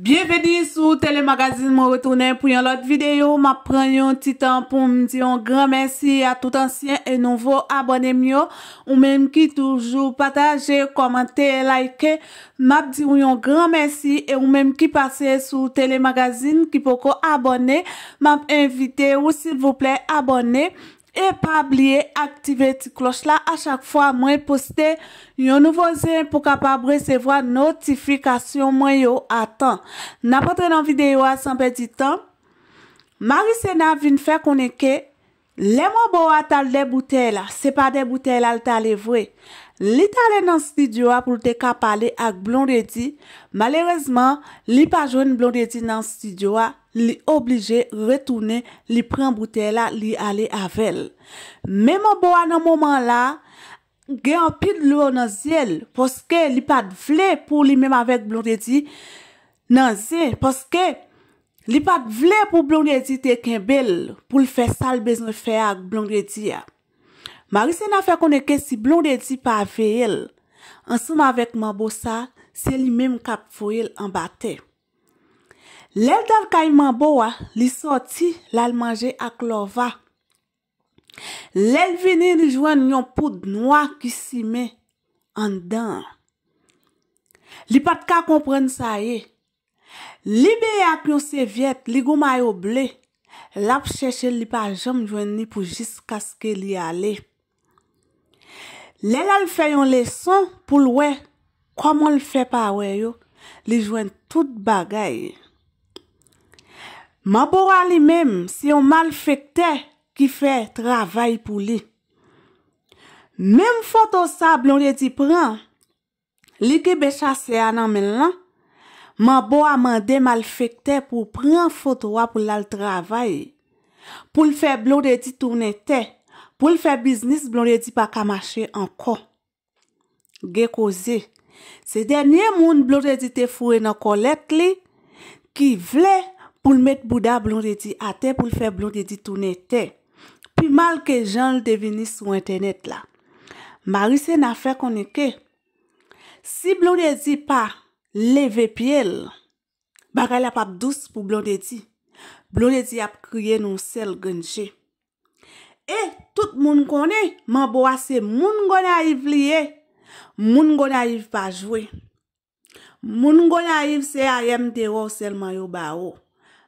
Bienveni sou telemagazin moun retounen pou yon lot videyo. Map pren yon titan pou m diyon gran mersi a tout ansyen e nouvo abonem yo. Ou menm ki toujou pataje, komante, like. Map diyon yon gran mersi e ou menm ki pase sou telemagazin ki poko abonem. Map invite ou sil vouple abonem. E pa bliye aktive ti kloch la a chak fwa mwen poste yon nouvozyen pou ka pa bresevwa notifikasyon mwen yo atan. Na potre nan videyo a sanpe di tan. Marisena vin fe koneke, lè mwen bo a tal de butel, se pa de butel al tal evwe. Li talen nan studio a pou te ka pale ak blon redi, malerezman li pa jwen blon redi nan studio a. li oblije retoune li pren boutè la li ale avel. Mè mè bo an an mouman la, gen an pid lou nan zèl, poske li pat vle pou li mèm avèk blon de di nan zè, poske li pat vle pou blon de di te ken bel, pou li fè sal bezn fè ak blon de di ya. Marise nan fè koneke si blon de di pa avè el, ansèm avèk mè bo sa, se li mèm kap fò el an batè. Lèl dal kayman bowa, li soti lal manje ak lova. Lèl vini li jwen yon poud noa ki si me andan. Li pat ka kompren sa ye. Li beya ki yon sevyet, li gouma yo ble. Lap chèche li pa jom jwen ni pou jis kaskè li ale. Lèl al fè yon leson pou lwe kwa moun l fè pa we yo. Li jwen tout bagay ye. Man bo a li menm si yon mal fèk te ki fè travay pou li. Menm fòto sa blon redi pren, li ki be chase anan men lan, man bo a mande mal fèk te pou pren fòto wa pou lal travay. Poul fè blon redi tourne te, poul fè biznis blon redi pa kamache anko. Ge kozi, se denye moun blon redi te fure nan kolet li, ki vle, ki vle, pou l met Bouda Blondedi non a te, pou l fe Blondedi tou net te. Pi mal ke jan l devini sou internet la. Marise na fe konike, si Blondedi pa leve piel, baka la pap douz pou Blondedi. Blondedi ap kriye nou sel genche. E, tout moun koni, man boase moun koni aiv liye, moun koni aiv pa jwe. Moun koni aiv se a yem de ou sel man yo ba ou.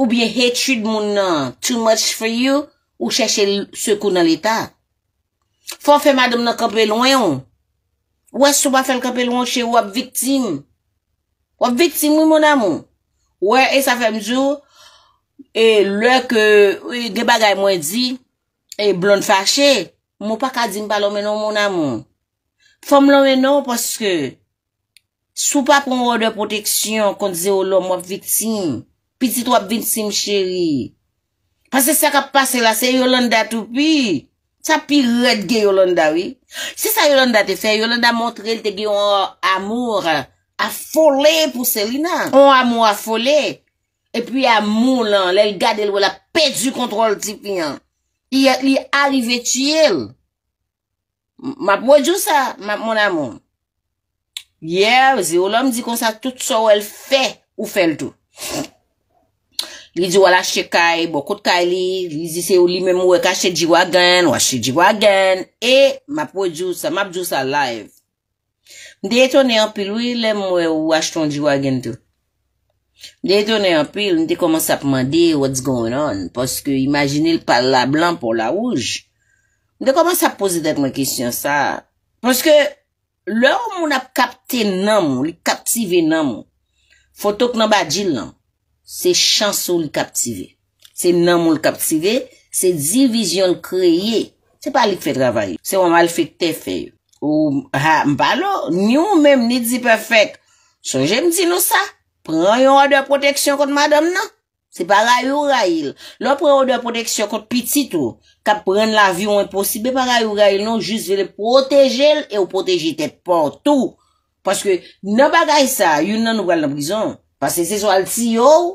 Ou biye hatred moun nan, too much for you, ou chèche soukou nan l'Etat. Fon fè madèm nan kapè loun yon. Ouè sou pa fè l'kapè loun chè wap viktime. Wap viktime moun moun amon. Ouè e sa fèm zyo, e lò ke gebagay mwen di, e blon fache, moun pa kadin pa lò menon moun amon. Fon moun menon pwoske sou pa pon wò de proteksyon kondize ou lò moun viktime. Pi tit wap vint si m cheri. Pas se sa ka pase la, se Yolanda tou pi. Sa pi red ge Yolanda, oui. Se sa Yolanda te fe, Yolanda montre el te ge yon oh, amour. Afole pou Serina. Yon oh, amour afole. E pi amour lan, lè yi gade lè wè la pe du kontrol ti pi. Yi arrive ti el. Map wè di ou sa, map moun amour? Ye, wè zi, yon lè m di kon sa tout so wè lè fe ou fe l'tou. Pfff. Li di wala che kay, bokout kay li, li di se ou li men mwen wè kache di wagen, wache di wagen, e map wè di ou sa, map di ou sa live. Mde eto ne anpil, wè mwen wache ton di wagen to? Mde eto ne anpil, mde koman sa pwande, what's going on? Pwoske imajine l pa la blan pou la wouj. Mde koman sa pose det mwen kisyon sa. Pwoske lè ou moun ap kapte nan mwen, li kaptive nan mwen, fotok nan badjil nan mwen. Se chansou li kaptive. Se nanmou li kaptive. Se divizyon li kreye. Se pa li fè travay. Se waman li fè te fè. Ou mpa lo. Nyon mèm ni di pè fèk. So jèm di nou sa. Pran yon rade proteksyon kote madame nan. Se para yon rayil. Lò pran yon rade proteksyon kote piti tou. Kap pran l'avyon yon posibè para yon rayil nou. Jus vè le protejel. E ou protejil tèt portou. Paske nan bagay sa. Yon nan nou bral nan prizon. Paske se so al ti yow.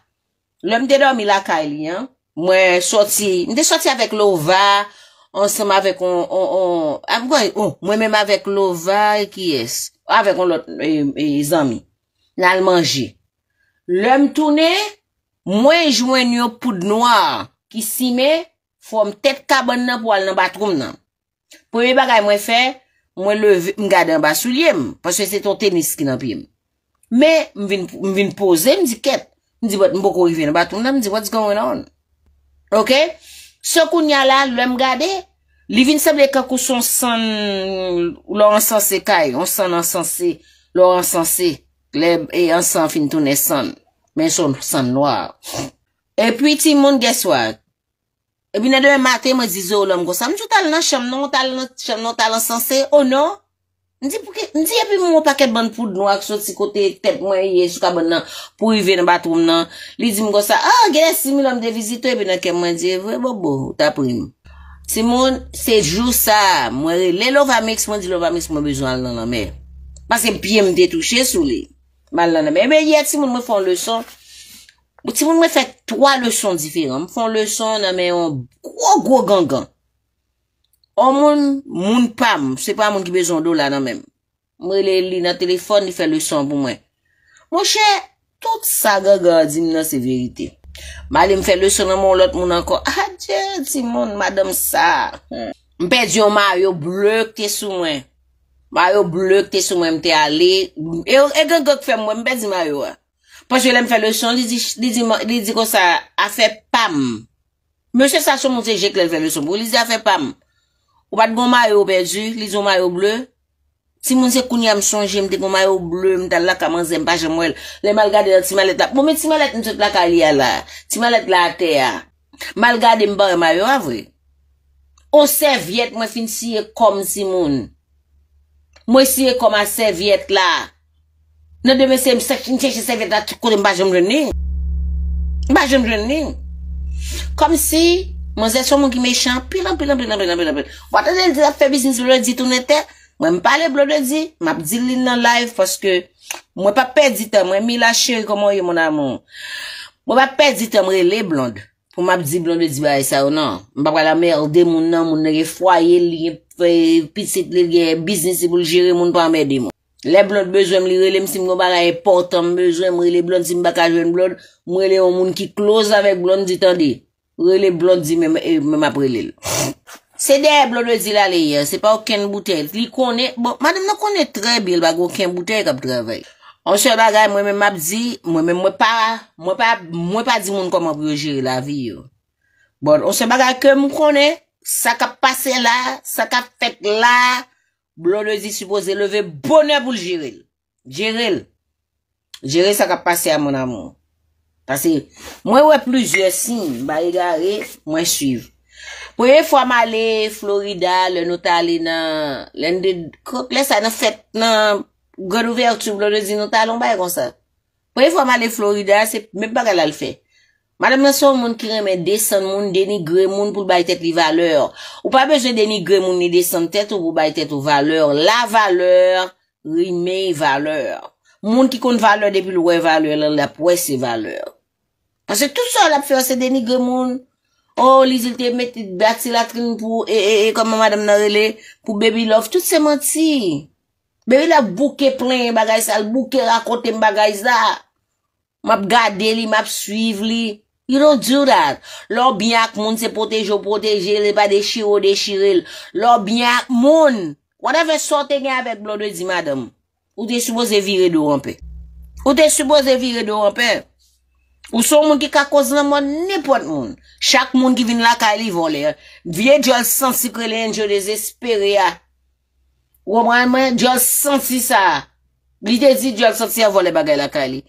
Lèm dè dormi la ka li, an. Mwen soti, mwen dè soti avèk l'ova, an seman avèk on, on, on, an oh, mwen mèm avèk l'ova, e ki es, avèk on lot, e, e zami, nan manje. Lèm toune, mwen jwen yo poud noa, ki simè, fòm tèp kabon nan pou al nan batroum nan. Pou e bagay mwen fè, mwen lev, mwen gade an basou lièm, paswè se ton tenis ki nan pièm. Mwen vin pose, mwen zikèp, M di wat m boko i ven a batoun la, m di what's going on. Ok? So kou nyala, lèm gade, li ven seble kakouson san, ou lò ansanse kaj, ansan ansanse, lò ansanse, lèm e ansan finitoun e san, men son san noy. E pwi ti moun, guess what? E bin adewe mate, m zizo lòm gosan, m joutal nan chanm oh non, m joutal nan chanm non, tal ansanse, o nou, Ndi api moun paket ban poud nou ak sot si kote, tep mwen ye, sou ka bon nan, pou yive nan batroum nan, li di moun gosa, a, ah, genè simi lom de vizitoy, be nan kem mwen di, vwe bo bo, ta pou yim. Simon, se jou sa, mwen le lov amek, si mwen di lov amek, si mwen bezwa lal nan, mwen se pye mdetouche sou li, mwen lal nan, mwen yet Simon mwen fon leson, Simon mwen fèk 3 leson difirman, mwen fon leson nan, mwen yon gwo gwo gang gang, O moun, moun pam, se pa moun ki bezon do la nan men. Mwen li nan telefon, li fe le son pou mwen. Mwen chè, tout sa gaga zin nan se verite. Mwen li mwen fe le son nan moun lot, moun anko, adye, ah, si moun madame sa. Mwen pe di yo, mwen yo blok te sou mwen. Mwen yo blok te sou mwen, mwen te ale. E yo, e gen gok fe mwen, mwen pe di mwen yo. Po chè li mwen fe le son, li di kon sa, a fe pam. Mwen chè sa sou moun se jek li fe le son pou, li di a fe pam. Ou pat bon mayou bejou, li zon mayou bleu. Simon se kouni am sonje, mte kon mayou bleu, mta bon, lak a manze, mpaje mwen. Le mal gade, si mal et la. Mwen si mal et njot lak a liya la. Si mal et la ate ya. Mal gade mba e mayou avwe. O serviet mwen fin siye kom Simon. Mwen siye kom a serviet la. Nade mwen se mse kineche serviet la, tiko de mpaje mwen nin. Mpaje mwen nin. Kom si... Mwen se sou mwen ki me chan pilan pilan pilan pilan pilan pilan pilan. Wate de la fe bisnis blon de di tou nete? Mwen pa le blon de di? Mwen ap di li nan laif foske mwen pa pe di tam. Mwen mi lache komon yo mwen amon. Mwen pa pe di tam re le blon. Pou mwen ap di blon de di bay sa ou nan. Mwen pa pa la merde moun nan moun. Ne ge fwaye li. Fe pisit li ge bisnis pou jiri moun pa amedi moun. Le blon bejwen mwen li rele mwen si mwen ba la e portan. Mwen bejwen mwen li le blon si mwen baka jwen blon. Mwen li yon moun ki close avek blon Rele blonzi men eh, ap relel. Se de blonzi la leye, se pa okene butel. Li konen, bon, maden nan konen tre bel bag okene butel kap travay. On se bagay mwen men ap di, mwen men mwen pa, mwen pa, mwen pa di moun koman pou jire la vi yo. Bon, on se bagay ke mwen konen, sa kap pase la, sa kap fet la, blonzi supose leve bonen pou jirel. Jirel, jirel sa kap pase a moun amon. Mwen wè plouje si, mwen chiv. Pwè fwa male Florida, lè nou talè nan, lèn de, kòk lè sa nan fèt nan, gò nou vè artu blon lè zi nou talè, mwen bè yon sa. Pwè fwa male Florida, se mè bè gè lal fè. Mwen mè son moun ki remè desan moun, deni gre moun pou bay tèt li valeur. Ou pa bejè deni gre moun ni desan tèt ou pou bay tèt ou valeur. La valeur, rimè y valeur. Moun ki kon valeur depi lwè valeur, lè la pwè se valeur. Pasè tout sa l ap fèw se denigre moun. Oh, li zilte mèti bèti la trin pou ee ee ee koman madame Narele pou baby love. Tout se menti. Baby la bouke plen bagay sal, bouke rakote m bagay sal. Map gade li, map suive li. You don't do that. Lò byan ak moun se potejo, poteje, lè pa dechire ou dechire lò. Lò byan ak moun. Wana fè sote gen apè blonwe di madame. Ou te soubo zè vire do anpe. Ou te soubo zè vire do anpe. Ou sou moun ki ka koz nan moun, nipot moun. Chak moun ki vin lakay li vole. Vye djol sensi krelen, djol desesperi ya. Ou mwen mwen, djol sensi sa. Glide zi djol sensi a vole bagay lakay li.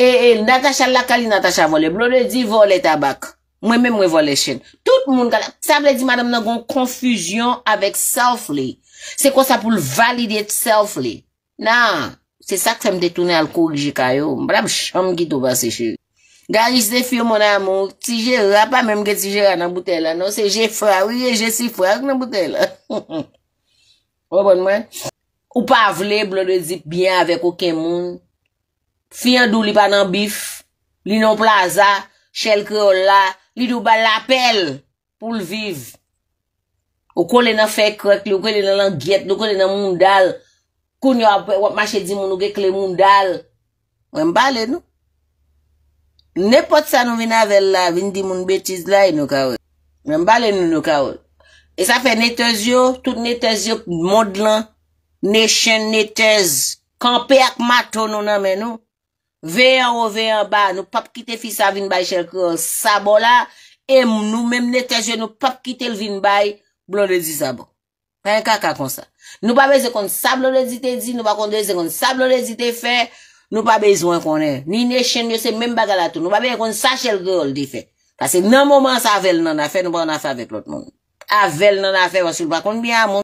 E, e, Natacha lakay li, Natacha vole. Blode di vole tabak. Mwen mwen vole chen. Tout moun gala. Sa vle di madame nan kon konfujyon avèk self li. Se kon sa pou lvalidèt self li. Nan, se sa kèm detounè al kouk jika yo. Mbrab chanm gitou ba se chen. Gari se fio moun amon, ti jera pa mèm ke ti jera nan boute la. Non se jè fra, wè jè si fra ak nan boute la. O bon man. Ou pa vle blo de zip byan avek okè moun. Fiyan dou li pa nan bif. Li nan plaza, chèl kre o la. Li dou bal la pel pou l'viv. Ou kole nan fè krek li, ou kole nan langyet, ou kole nan moun dal. Koun yo ap wap mache di moun ou gekle moun dal. Ou mbale nou. Nè pot sa nou vina vel la, vin di moun betiz la, e nou ka ou. Mèm balen nou nou ka ou. E sa fè netezyo, tout netezyo, moud lan, ne chen netezy, kanpe ak mato nou nan men nou, veyan ou veyan ba, nou pap kite fis sa vin bay chel kon sabon la, e mou nou mèm netezyo, nou pap kite l vin bay, blon rezi sabon. Fè yon kaka kon sa. Nou ba veze kon sablon rezi te di, nou ba veze kon sablon rezi te fey, Nous pas besoin qu'on ait. Ni nation, ni c'est même bagarre à tout. Nous pas besoin qu'on sache le rôle de fait. Parce que, non, moment, ça, avec, non, affaire, nous pas affaire avec l'autre monde. Avec, non, affaire, parce que, par contre, bien,